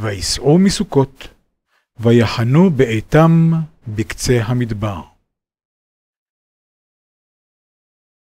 ויסעו מסוכות, ויחנו בעתם בקצה המדבר.